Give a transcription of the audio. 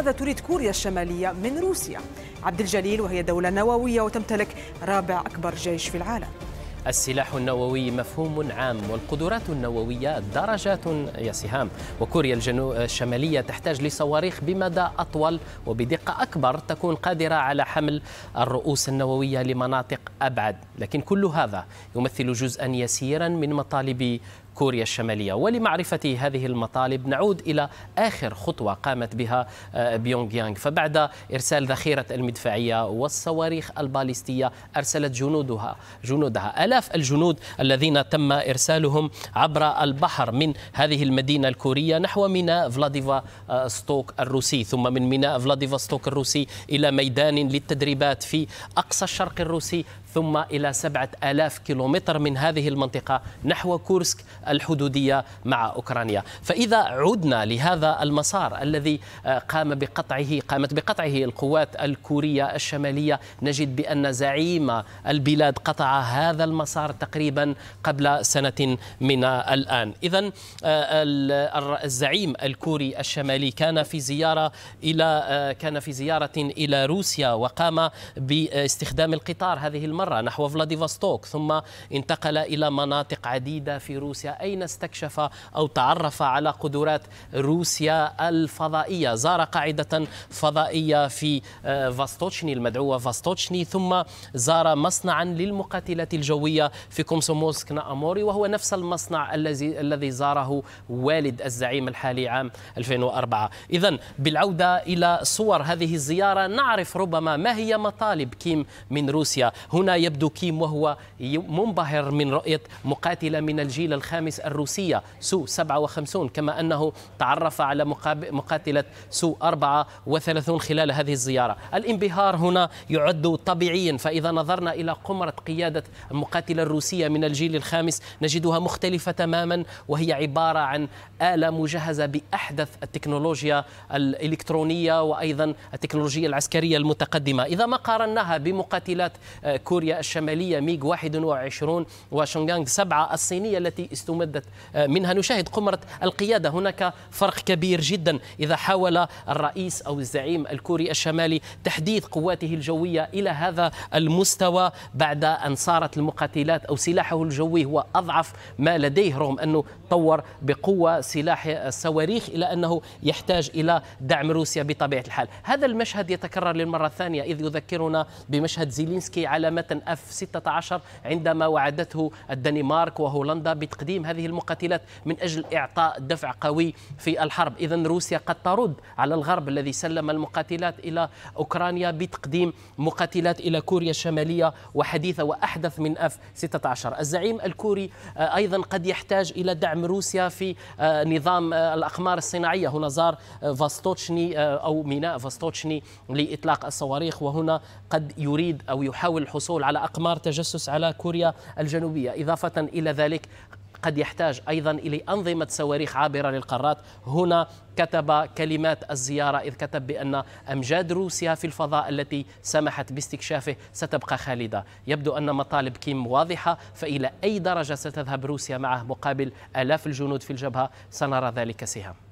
ماذا تريد كوريا الشمالية من روسيا عبد الجليل وهي دولة نووية وتمتلك رابع أكبر جيش في العالم السلاح النووي مفهوم عام والقدرات النووية درجات يا سهام وكوريا الجنو... الشمالية تحتاج لصواريخ بمدى أطول وبدقة أكبر تكون قادرة على حمل الرؤوس النووية لمناطق أبعد لكن كل هذا يمثل جزءا يسيرا من مطالب كوريا الشمالية ولمعرفة هذه المطالب نعود إلى آخر خطوة قامت بها آه، بيونغ يانغ فبعد إرسال ذخيرة المدفعية والصواريخ الباليستية أرسلت جنودها جنودها آلاف الجنود الذين تم إرسالهم عبر البحر من هذه المدينة الكورية نحو ميناء فلاديفاستوك آه، الروسي ثم من ميناء فلاديفاستوك الروسي إلى ميدان للتدريبات في أقصى الشرق الروسي ثم إلى سبعة آلاف كيلومتر من هذه المنطقة نحو كورسك الحدودية مع أوكرانيا فإذا عدنا لهذا المسار الذي آه، قام بقطعه قامت بقطعه القوات الكورية الشمالية نجد بأن زعيم البلاد قطع هذا المسار تقريبا قبل سنة من الآن إذا آه، الزعيم الكوري الشمالي كان في زيارة إلى آه، كان في زيارة إلى روسيا وقام باستخدام القطار هذه المرة نحو فلاديفاستوك ثم انتقل إلى مناطق عديدة في روسيا أين استكشف أو تعرف على قدرات روسيا الفضائية زار قاعدة فضائية في آه، فاستوتشني المدعوة فاستوتشني ثم زار مصنعا للمقاتلات الجوية في كومسوموسك نأموري وهو نفس المصنع الذي الذي زاره والد الزعيم الحالي عام 2004 إذا بالعودة إلى صور هذه الزيارة نعرف ربما ما هي مطالب كيم من روسيا هنا يبدو كيم وهو منبهر من رؤية مقاتلة من الجيل الخامس الخامس الروسية سو 57 كما أنه تعرف على مقاتلة سو 34 خلال هذه الزيارة الانبهار هنا يعد طبيعيا فإذا نظرنا إلى قمرة قيادة المقاتلة الروسية من الجيل الخامس نجدها مختلفة تماما وهي عبارة عن آلة مجهزة بأحدث التكنولوجيا الإلكترونية وأيضا التكنولوجيا العسكرية المتقدمة إذا ما قارناها بمقاتلات آه، كوريا الشمالية ميغ 21 وشونغانغ 7 الصينية التي استخدمت استمدت آه، منها نشاهد قمرة القيادة هناك فرق كبير جدا إذا حاول الرئيس أو الزعيم الكوري الشمالي تحديث قواته الجوية إلى هذا المستوى بعد أن صارت المقاتلات أو سلاحه الجوي هو أضعف ما لديه رغم أنه طور بقوة سلاح الصواريخ إلى أنه يحتاج إلى دعم روسيا بطبيعة الحال هذا المشهد يتكرر للمرة الثانية إذ يذكرنا بمشهد زيلينسكي على متن F-16 عندما وعدته الدنمارك وهولندا بتقديم تقديم هذه المقاتلات من أجل إعطاء دفع قوي في الحرب إذا روسيا قد ترد على الغرب الذي سلم المقاتلات إلى أوكرانيا بتقديم مقاتلات إلى كوريا الشمالية وحديثة وأحدث من أف 16 الزعيم الكوري آه، أيضا قد يحتاج إلى دعم روسيا في آه، نظام آه، الأقمار الصناعية هنا زار فاستوتشني أو ميناء فاستوتشني لإطلاق الصواريخ وهنا قد يريد أو يحاول الحصول على أقمار تجسس على كوريا الجنوبية إضافة إلى ذلك قد يحتاج أيضا إلى أنظمة صواريخ عابرة للقارات هنا كتب كلمات الزيارة إذ كتب بأن أمجاد روسيا في الفضاء التي سمحت باستكشافه ستبقى خالدة يبدو أن مطالب كيم واضحة فإلى أي درجة ستذهب روسيا معه مقابل آلاف الجنود في الجبهة سنرى ذلك سهام